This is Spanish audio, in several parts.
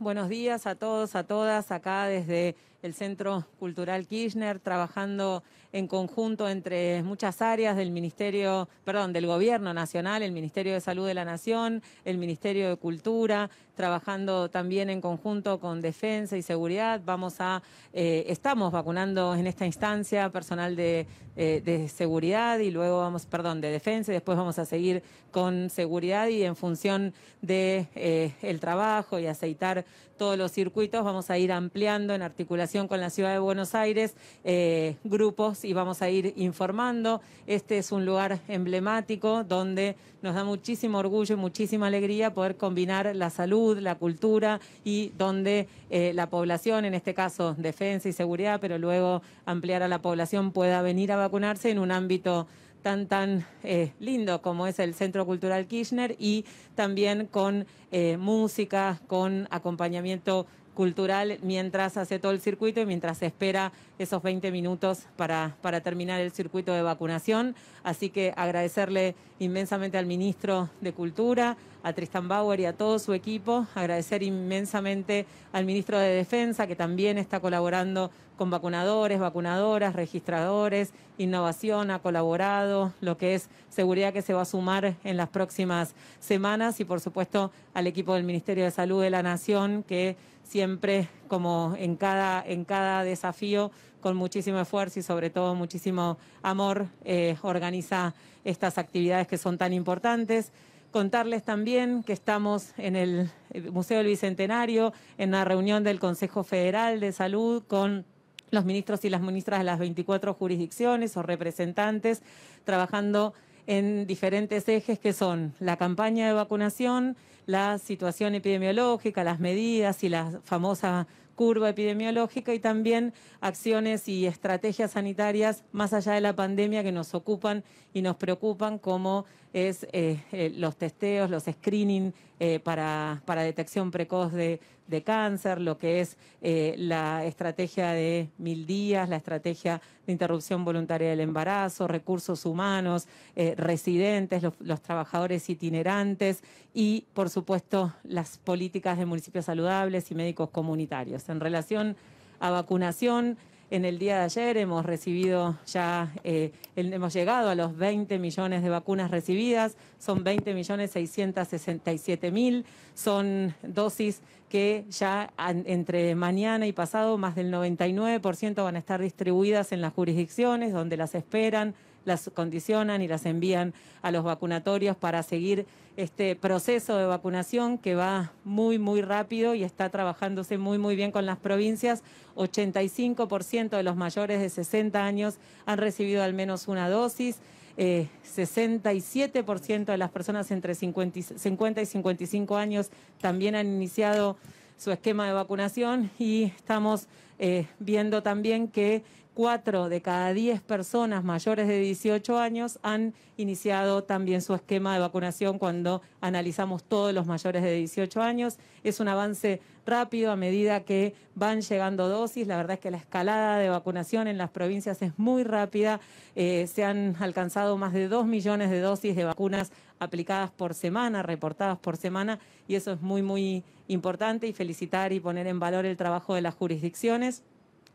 Buenos días a todos, a todas, acá desde el Centro Cultural Kirchner, trabajando en conjunto entre muchas áreas del Ministerio, perdón, del Gobierno Nacional, el Ministerio de Salud de la Nación, el Ministerio de Cultura, trabajando también en conjunto con Defensa y Seguridad. Vamos a, eh, estamos vacunando en esta instancia personal eh, de, seguridad y luego vamos, perdón, de defensa y después vamos a seguir con seguridad y en función de eh, trabajo y aceitar todos los circuitos. Vamos a ir ampliando en articulación con la ciudad de Buenos Aires eh, grupos y vamos a ir informando. Este es un lugar emblemático donde nos da muchísimo orgullo y muchísima alegría poder combinar la salud, la cultura y donde eh, la población, en este caso defensa y seguridad, pero luego ampliar a la población pueda venir a vacunarse en un ámbito tan, tan eh, lindo como es el Centro Cultural Kirchner y también con eh, música, con acompañamiento cultural mientras hace todo el circuito y mientras espera esos 20 minutos para, para terminar el circuito de vacunación. Así que agradecerle inmensamente al ministro de Cultura, a Tristan Bauer y a todo su equipo. Agradecer inmensamente al ministro de Defensa, que también está colaborando con vacunadores, vacunadoras, registradores, innovación, ha colaborado, lo que es seguridad que se va a sumar en las próximas semanas y por supuesto al equipo del Ministerio de Salud de la Nación que siempre como en cada, en cada desafío con muchísimo esfuerzo y sobre todo muchísimo amor eh, organiza estas actividades que son tan importantes. Contarles también que estamos en el eh, Museo del Bicentenario, en la reunión del Consejo Federal de Salud con los ministros y las ministras de las 24 jurisdicciones o representantes, trabajando en diferentes ejes que son la campaña de vacunación, la situación epidemiológica, las medidas y la famosa curva epidemiológica y también acciones y estrategias sanitarias más allá de la pandemia que nos ocupan y nos preocupan, como es eh, eh, los testeos, los screening eh, para, detección precoz de, cáncer, lo que es eh, la estrategia de mil días, la estrategia de interrupción voluntaria del embarazo, recursos humanos, eh, residentes, los, trabajadores itinerantes y, por supuesto, las políticas de municipios saludables y médicos comunitarios. En relación a vacunación, en el día de ayer hemos recibido ya, eh, hemos llegado a los 20 millones de vacunas recibidas, son 20 millones 667 mil, son dosis que ya entre mañana y pasado más del 99% van a estar distribuidas en las jurisdicciones donde las esperan las condicionan y las envían a los vacunatorios para seguir este proceso de vacunación que va muy, muy rápido y está trabajándose muy, muy bien con las provincias. 85% de los mayores de 60 años han recibido al menos una dosis. 67% eh, de las personas entre 50 y, 50 y 55 años también han iniciado su esquema de vacunación y estamos eh, viendo también que cuatro de cada diez personas mayores de 18 años han iniciado también su esquema de vacunación cuando analizamos todos los mayores de 18 años. Es un avance rápido a medida que van llegando dosis. La verdad es que la escalada de vacunación en las provincias es muy rápida. Eh, se han alcanzado más de 2 millones de dosis de vacunas aplicadas por semana, reportadas por semana, y eso es muy, muy importante y felicitar y poner en valor el trabajo de las jurisdicciones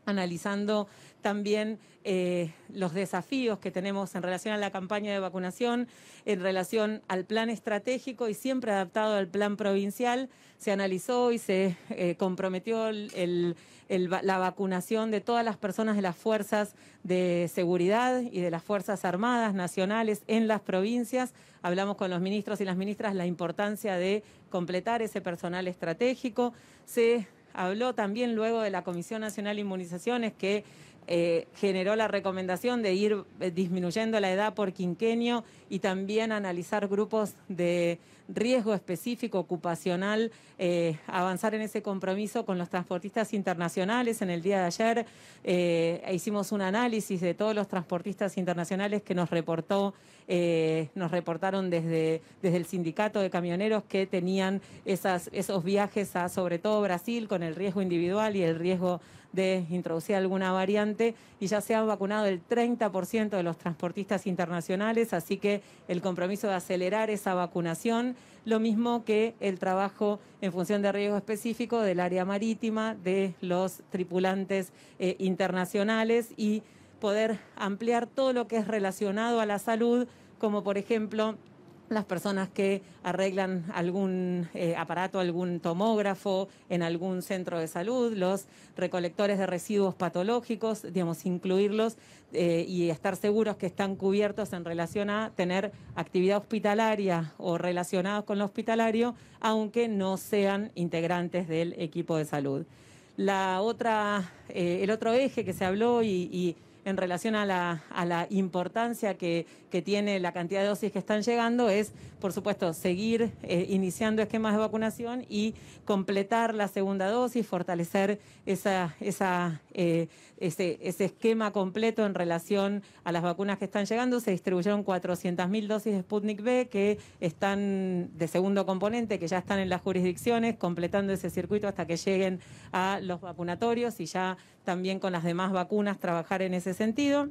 analizando también eh, los desafíos que tenemos en relación a la campaña de vacunación, en relación al plan estratégico y siempre adaptado al plan provincial. Se analizó y se eh, comprometió la vacunación de todas las personas de las fuerzas de seguridad y de las fuerzas armadas nacionales en las provincias. Hablamos con los ministros y las ministras la importancia de completar ese personal estratégico. Se habló también luego de la Comisión Nacional de Inmunizaciones que eh, generó la recomendación de ir eh, disminuyendo la edad por quinquenio y también analizar grupos de riesgo específico ocupacional, eh, avanzar en ese compromiso con los transportistas internacionales. En el día de ayer hicimos un análisis de todos los transportistas internacionales que nos reportó eh, nos reportaron desde, desde el sindicato de camioneros que tenían esos viajes a sobre todo Brasil con el riesgo individual y el riesgo de introducir alguna variante y ya se ha vacunado el 30% de los transportistas internacionales, así que el compromiso de acelerar esa vacunación, lo mismo que el trabajo en función de riesgo específico del área marítima, de los tripulantes eh, internacionales y poder ampliar todo lo que es relacionado a la salud, como por ejemplo las personas que arreglan algún eh, aparato, algún tomógrafo en algún centro de salud, los recolectores de residuos patológicos, digamos, incluirlos eh, y estar seguros que están cubiertos en relación a tener actividad hospitalaria o relacionados con lo hospitalario, aunque no sean integrantes del equipo de salud. La otra, eh, el otro eje que se habló y en relación a la, importancia que, tiene la cantidad de dosis que están llegando es, por supuesto, seguir eh, iniciando esquemas de vacunación y completar la segunda dosis, fortalecer esa, esa eh, ese, ese, esquema completo en relación a las vacunas que están llegando. Se distribuyeron 400.000 dosis de Sputnik B que están de segundo componente, que ya están en las jurisdicciones, completando ese circuito hasta que lleguen a los vacunatorios y ya también con las demás vacunas trabajar en ese sentido.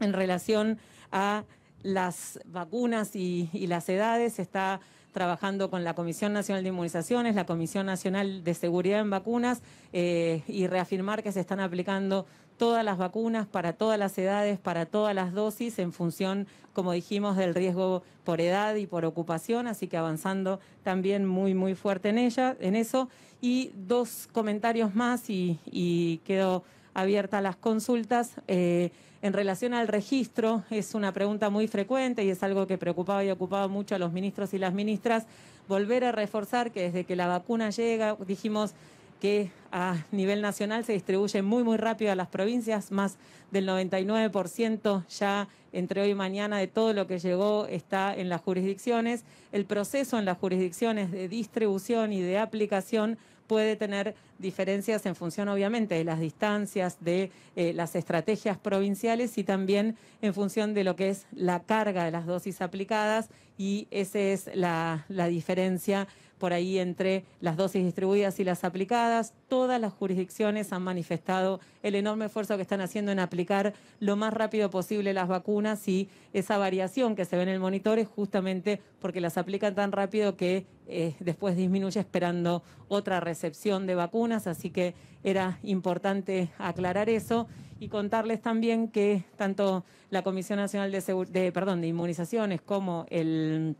En relación a las vacunas y, las edades, está trabajando con la Comisión Nacional de Inmunizaciones, la Comisión Nacional de Seguridad en Vacunas eh, y reafirmar que se están aplicando todas las vacunas para todas las edades, para todas las dosis, en función, como dijimos, del riesgo por edad y por ocupación, así que avanzando también muy, muy fuerte en ella, en eso. Y dos comentarios más y quedo abiertas las consultas. Eh, en relación al registro, es una pregunta muy frecuente y es algo que preocupaba y ocupaba mucho a los ministros y las ministras, volver a reforzar que desde que la vacuna llega, dijimos que a nivel nacional se distribuye muy, muy rápido a las provincias, más del 99% ya entre hoy y mañana de todo lo que llegó está en las jurisdicciones. El proceso en las jurisdicciones de distribución y de aplicación puede tener diferencias en función, obviamente, de las distancias, de eh, las estrategias provinciales y también en función de lo que es la carga de las dosis aplicadas y esa es la, la diferencia por ahí entre las dosis distribuidas y las aplicadas. Todas las jurisdicciones han manifestado el enorme esfuerzo que están haciendo en aplicar lo más rápido posible las vacunas y esa variación que se ve en el monitor es justamente porque las aplican tan rápido que eh, después disminuye esperando otra recepción de vacunas, así que era importante aclarar eso y contarles también que tanto la Comisión Nacional de, perdón, de Inmunizaciones como el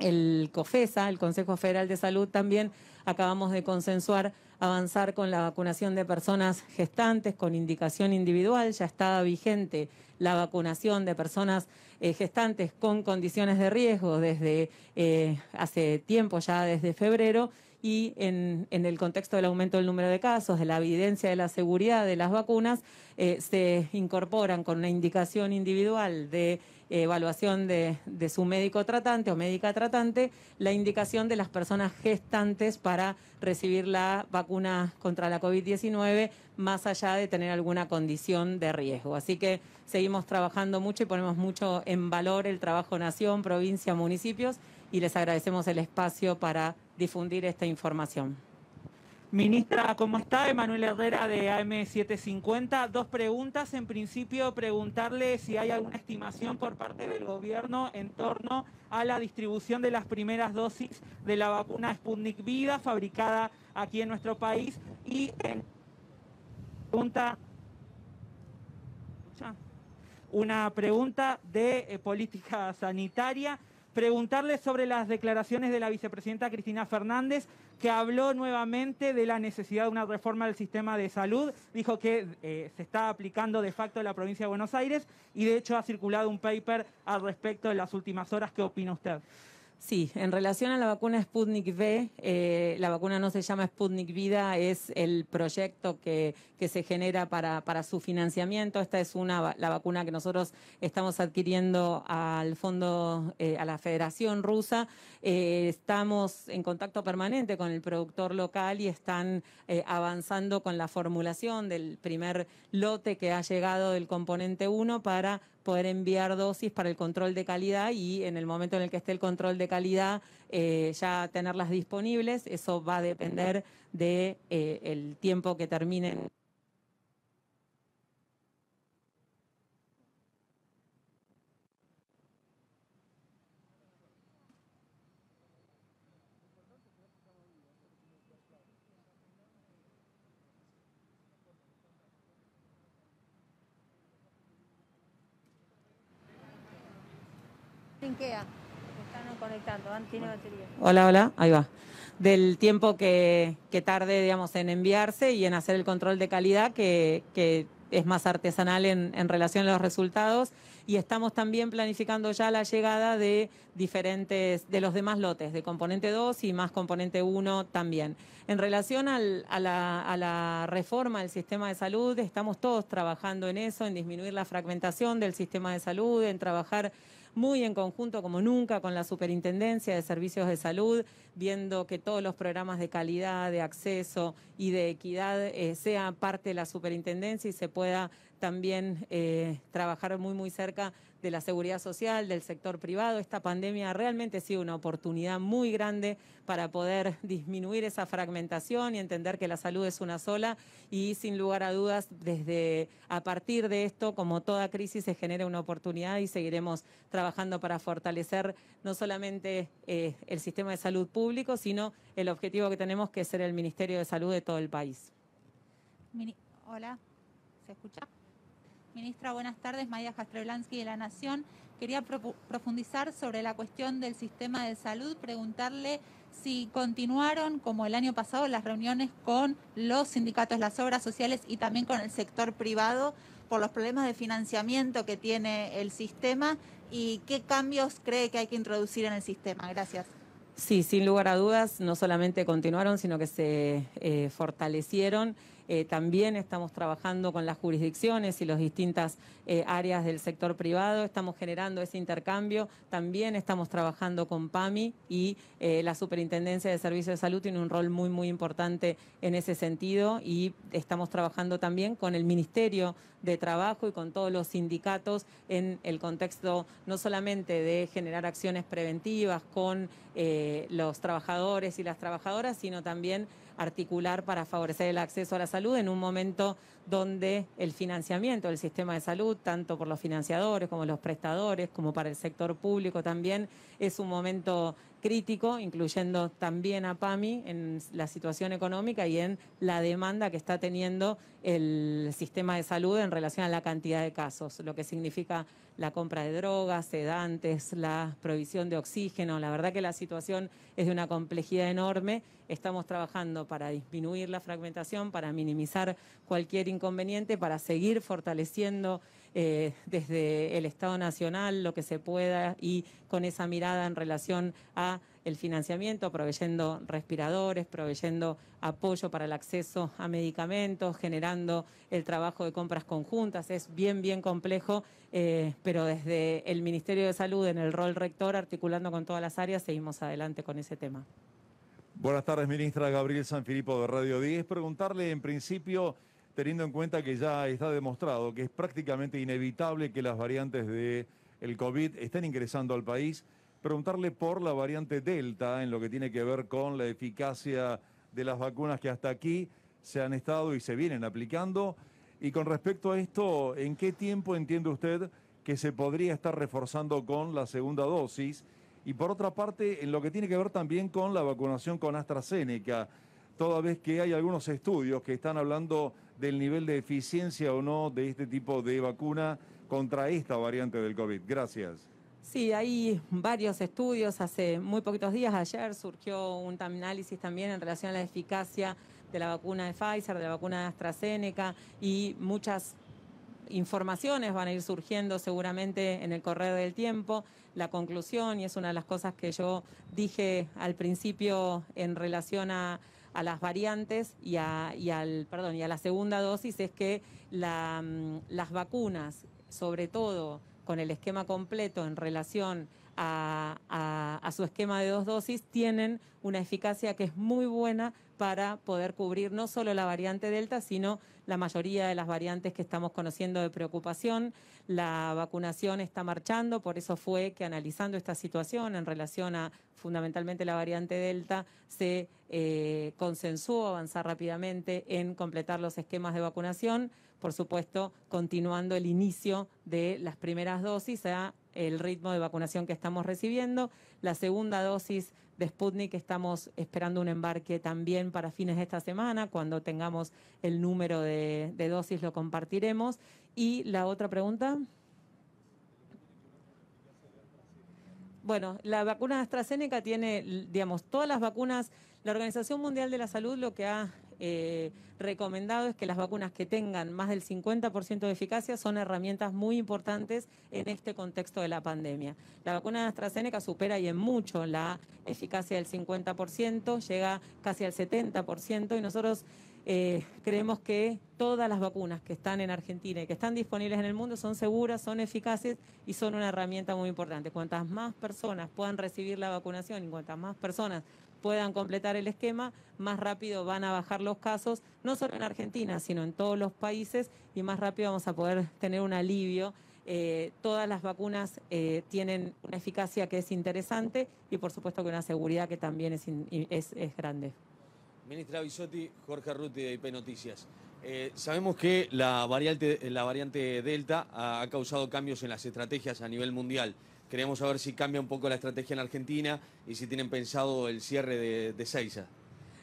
el COFESA, el Consejo Federal de Salud, también acabamos de consensuar avanzar con la vacunación de personas gestantes con indicación individual. Ya estaba vigente la vacunación de personas eh, gestantes con condiciones de riesgo desde eh, hace tiempo, ya desde febrero. Y en, el contexto del aumento del número de casos, de la evidencia de la seguridad de las vacunas, eh, se incorporan con una indicación individual de evaluación de, su médico tratante o médica tratante la indicación de las personas gestantes para recibir la vacuna contra la COVID-19 más allá de tener alguna condición de riesgo. Así que seguimos trabajando mucho y ponemos mucho en valor el trabajo nación, provincia, municipios y les agradecemos el espacio para difundir esta información. Ministra, ¿cómo está? Emanuel Herrera de AM750. Dos preguntas. En principio, preguntarle si hay alguna estimación por parte del gobierno en torno a la distribución de las primeras dosis de la vacuna Sputnik Vida fabricada aquí en nuestro país. Y en pregunta... Una pregunta de eh, política sanitaria preguntarle sobre las declaraciones de la vicepresidenta Cristina Fernández, que habló nuevamente de la necesidad de una reforma del sistema de salud. Dijo que eh, se está aplicando de facto en la provincia de Buenos Aires y de hecho ha circulado un paper al respecto en las últimas horas. ¿Qué opina usted? Sí, en relación a la vacuna Sputnik V, eh, la vacuna no se llama Sputnik Vida, es el proyecto que, se genera para, para, su financiamiento. Esta es una la vacuna que nosotros estamos adquiriendo al fondo, eh, a la Federación Rusa. Eh, estamos en contacto permanente con el productor local y están avanzando con la formulación del primer lote que ha llegado del componente 1 para poder enviar dosis para el control de calidad y en el momento en el que esté el control de calidad eh, ya tenerlas disponibles. Eso va a depender del de, eh, el tiempo que terminen Hola, hola, ahí va. Del tiempo que, tarde, digamos, en enviarse y en hacer el control de calidad, que, es más artesanal en, relación a los resultados y estamos también planificando ya la llegada de diferentes, de los demás lotes, de componente 2 y más componente 1 también. En relación a, la, reforma del sistema de salud, estamos todos trabajando en eso, en disminuir la fragmentación del sistema de salud, en trabajar muy en conjunto como nunca con la Superintendencia de Servicios de Salud, viendo que todos los programas de calidad, de acceso y de equidad eh, sean parte de la Superintendencia y se pueda también eh, trabajar muy, muy cerca de la seguridad social, del sector privado. Esta pandemia realmente ha sido una oportunidad muy grande para poder disminuir esa fragmentación y entender que la salud es una sola y sin lugar a dudas, desde a partir de esto, como toda crisis, se genera una oportunidad y seguiremos trabajando para fortalecer no solamente eh, el sistema de salud público, sino el objetivo que tenemos que es ser el Ministerio de Salud de todo el país. Hola, ¿se escucha? Ministra, buenas tardes. María Jastreblansky de La Nación. Quería profundizar sobre la cuestión del sistema de salud, preguntarle si continuaron, como el año pasado, las reuniones con los sindicatos, las obras sociales y también con el sector privado por los problemas de financiamiento que tiene el sistema y qué cambios cree que hay que introducir en el sistema. Gracias. Sí, sin lugar a dudas, no solamente continuaron, sino que se eh, fortalecieron. Eh, también estamos trabajando con las jurisdicciones y las distintas eh, áreas del sector privado, estamos generando ese intercambio, también estamos trabajando con PAMI y eh, la Superintendencia de Servicios de Salud tiene un rol muy, muy importante en ese sentido y estamos trabajando también con el Ministerio de Trabajo y con todos los sindicatos en el contexto no solamente de generar acciones preventivas con los trabajadores y las trabajadoras, sino también articular para favorecer el acceso a la salud en un momento donde el financiamiento del sistema de salud, tanto por los financiadores como los prestadores, como para el sector público también, es un momento crítico, incluyendo también a PAMI en la situación económica y en la demanda que está teniendo el sistema de salud en relación a la cantidad de casos, lo que significa la compra de drogas, sedantes, la provisión de oxígeno. La verdad que la situación es de una complejidad enorme. Estamos trabajando para disminuir la fragmentación, para minimizar cualquier inconveniente, para seguir fortaleciendo eh, desde el Estado Nacional lo que se pueda y con esa mirada en relación a el financiamiento, proveyendo respiradores, proveyendo apoyo para el acceso a medicamentos, generando el trabajo de compras conjuntas. Es bien, bien complejo, eh, pero desde el Ministerio de Salud, en el rol rector, articulando con todas las áreas, seguimos adelante con ese tema. Buenas tardes, ministra Gabriel Sanfilippo de Radio 10. Preguntarle en principio teniendo en cuenta que ya está demostrado que es prácticamente inevitable que las variantes del el COVID estén ingresando al país. Preguntarle por la variante Delta en lo que tiene que ver con la eficacia de las vacunas que hasta aquí se han estado y se vienen aplicando. Y con respecto a esto, ¿en qué tiempo entiende usted que se podría estar reforzando con la segunda dosis? Y por otra parte, en lo que tiene que ver también con la vacunación con AstraZeneca toda vez que hay algunos estudios que están hablando del nivel de eficiencia o no de este tipo de vacuna contra esta variante del COVID. Gracias. Sí, hay varios estudios. Hace muy poquitos días, ayer, surgió un análisis también en relación a la eficacia de la vacuna de Pfizer, de la vacuna de AstraZeneca y muchas informaciones van a ir surgiendo seguramente en el correr del tiempo. La conclusión, y es una de las cosas que yo dije al principio en relación a a las variantes y a, y al, perdón, y a la segunda dosis es que mm, las vacunas, sobre todo con el esquema completo en relación a, su esquema de dos dosis, tienen una eficacia que es muy buena para poder cubrir no solo la variante Delta, sino la mayoría de las variantes que estamos conociendo de preocupación. La vacunación está marchando, por eso fue que analizando esta situación en relación a fundamentalmente la variante Delta, se eh, consensuó avanzar rápidamente en completar los esquemas de vacunación, por supuesto, continuando el inicio de las primeras dosis el ritmo de vacunación que estamos recibiendo. La segunda dosis de Sputnik estamos esperando un embarque también para fines de esta semana. Cuando tengamos el número de, de dosis lo compartiremos. Y la otra pregunta. Bueno, la vacuna AstraZeneca tiene, digamos, todas las vacunas. La Organización Mundial de la Salud lo que ha eh, recomendado es que las vacunas que tengan más del 50% de eficacia son herramientas muy importantes en este contexto de la pandemia. La vacuna de AstraZeneca supera y en mucho la eficacia del 50%, llega casi al 70% y nosotros... Eh, creemos que todas las vacunas que están en Argentina y que están disponibles en el mundo son seguras, son eficaces y son una herramienta muy importante. Cuantas más personas puedan recibir la vacunación y cuantas más personas puedan completar el esquema, más rápido van a bajar los casos, no solo en Argentina, sino en todos los países, y más rápido vamos a poder tener un alivio. Eh, todas las vacunas eh, tienen una eficacia que es interesante y por supuesto que una seguridad que también es, es, grande. Ministra Bisotti, Jorge Ruti de IP Noticias. Eh, sabemos que la variante, la variante Delta ha causado cambios en las estrategias a nivel mundial. Queríamos saber si cambia un poco la estrategia en Argentina y si tienen pensado el cierre de, de Seiza.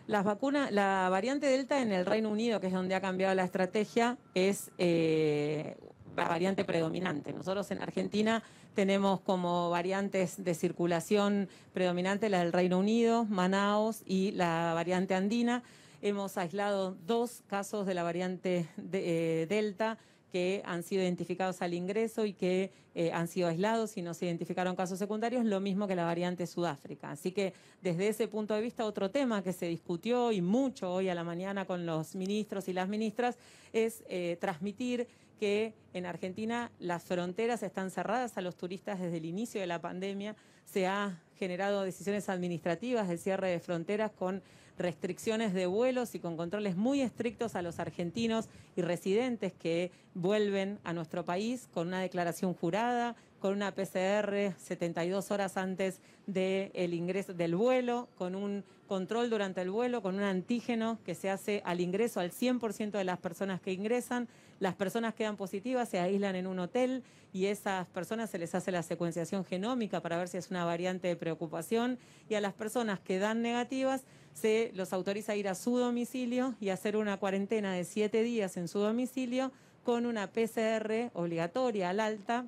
Las vacunas, la variante Delta en el Reino Unido, que es donde ha cambiado la estrategia, es eh, la variante predominante. Nosotros en Argentina tenemos como variantes de circulación predominante la del Reino Unido, Manaos y la variante andina. Hemos aislado dos casos de la variante eh, Delta que han sido identificados al ingreso y que eh, han sido aislados y no se identificaron casos secundarios, lo mismo que la variante Sudáfrica. Así que desde ese punto de vista, otro tema que se discutió y mucho hoy a la mañana con los ministros y las ministras es eh, transmitir que en Argentina las fronteras están cerradas a los turistas desde el inicio de la pandemia. Se han generado decisiones administrativas de cierre de fronteras con restricciones de vuelos y con controles muy estrictos a los argentinos y residentes que vuelven a nuestro país con una declaración jurada, con una PCR 72 horas antes del ingreso del vuelo, con un control durante el vuelo, con un antígeno que se hace al ingreso al 100% de las personas que ingresan. Las personas quedan positivas, se aíslan en un hotel y a esas personas se les hace la secuenciación genómica para ver si es una variante de preocupación y a las personas que dan negativas se los autoriza a ir a su domicilio y hacer una cuarentena de siete días en su domicilio con una PCR obligatoria al alta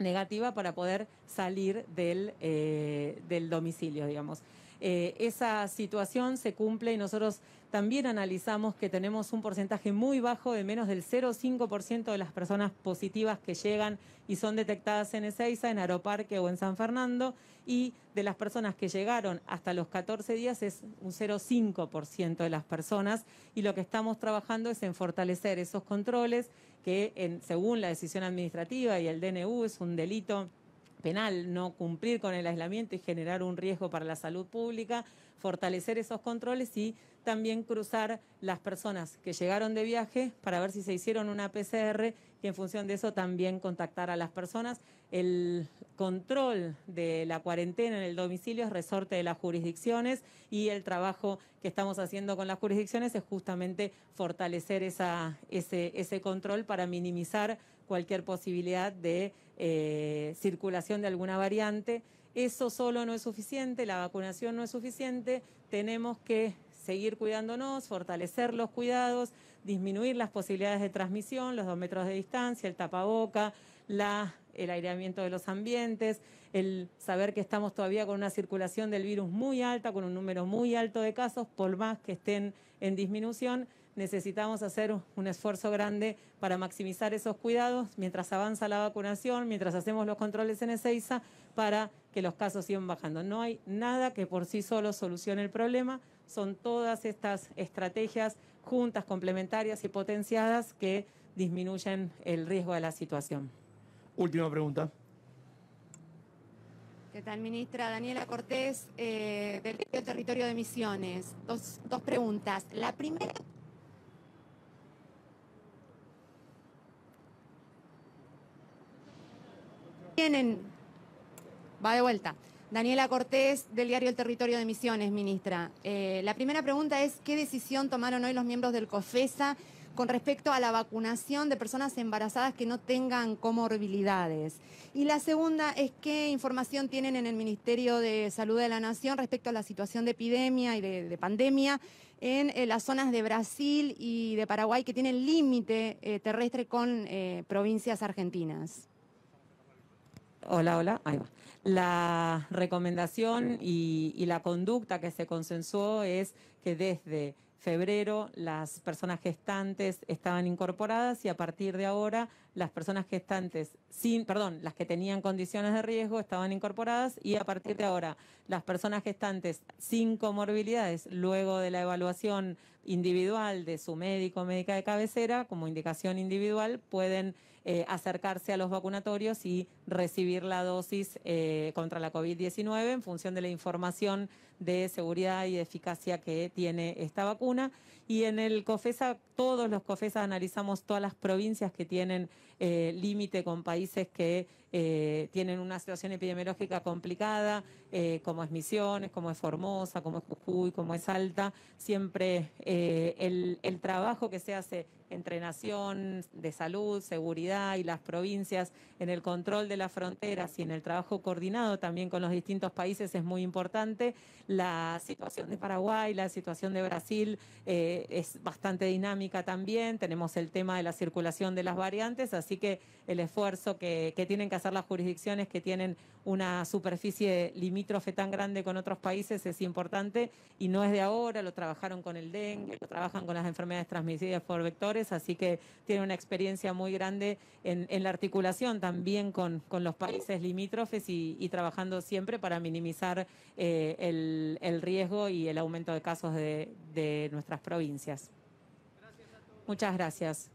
negativa para poder salir del, eh, del domicilio, digamos. Eh, esa situación se cumple y nosotros también analizamos que tenemos un porcentaje muy bajo de menos del 0,5% de las personas positivas que llegan y son detectadas en Ezeiza, en Aeroparque o en San Fernando y de las personas que llegaron hasta los 14 días es un 0,5% de las personas y lo que estamos trabajando es en fortalecer esos controles que según la decisión administrativa y el DNU es un delito penal no cumplir con el aislamiento y generar un riesgo para la salud pública, fortalecer esos controles y también cruzar las personas que llegaron de viaje para ver si se hicieron una PCR y en función de eso también contactar a las personas. El control de la cuarentena en el domicilio es resorte de las jurisdicciones y el trabajo que estamos haciendo con las jurisdicciones es justamente fortalecer esa, ese, ese control para minimizar cualquier posibilidad de eh, circulación de alguna variante. Eso solo no es suficiente, la vacunación no es suficiente, tenemos que seguir cuidándonos, fortalecer los cuidados, disminuir las posibilidades de transmisión, los dos metros de distancia, el tapaboca, la, el aireamiento de los ambientes, el saber que estamos todavía con una circulación del virus muy alta, con un número muy alto de casos, por más que estén en disminución necesitamos hacer un esfuerzo grande para maximizar esos cuidados mientras avanza la vacunación, mientras hacemos los controles en Ezeiza, para que los casos sigan bajando. No hay nada que por sí solo solucione el problema, son todas estas estrategias juntas, complementarias y potenciadas que disminuyen el riesgo de la situación. Última pregunta. ¿Qué tal, ministra? Daniela Cortés, eh, del Territorio de Misiones. Dos, dos preguntas. La primera, Tienen, va de vuelta. Daniela Cortés, del diario El Territorio de Misiones, ministra. Eh, la primera pregunta es, ¿qué decisión tomaron hoy los miembros del COFESA con respecto a la vacunación de personas embarazadas que no tengan comorbilidades? Y la segunda es, ¿qué información tienen en el Ministerio de Salud de la Nación respecto a la situación de epidemia y de, pandemia en eh, las zonas de Brasil y de Paraguay que tienen límite eh, terrestre con provincias argentinas? Hola, hola, ahí va. La recomendación y, y la conducta que se consensuó es que desde febrero las personas gestantes estaban incorporadas y a partir de ahora las personas gestantes sin, perdón, las que tenían condiciones de riesgo estaban incorporadas y a partir de ahora las personas gestantes sin comorbilidades, luego de la evaluación individual de su médico o médica de cabecera, como indicación individual, pueden eh, acercarse a los vacunatorios y recibir la dosis eh, contra la COVID-19 en función de la información de seguridad y eficacia que tiene esta vacuna. Y en el COFESA, todos los COFESA analizamos todas las provincias que tienen eh, límite con países que tienen una situación epidemiológica complicada, como es Misiones, como es Formosa, como es Jujuy, como es Alta. Siempre el trabajo que se hace entre nación, de salud, seguridad y las provincias en el control de las fronteras y en el trabajo coordinado también con los distintos países es muy importante. La situación de Paraguay, la situación de Brasil eh, es bastante dinámica también. Tenemos el tema de la circulación de las variantes, así que el esfuerzo que, que tienen que hacer las jurisdicciones que tienen una superficie limítrofe tan grande con otros países es importante y no es de ahora, lo trabajaron con el dengue, lo trabajan con las enfermedades transmisibles por vectores, así que tiene una experiencia muy grande en, la articulación también con, los países limítrofes y, trabajando siempre para minimizar eh, el, riesgo y el aumento de casos de nuestras provincias. Muchas gracias.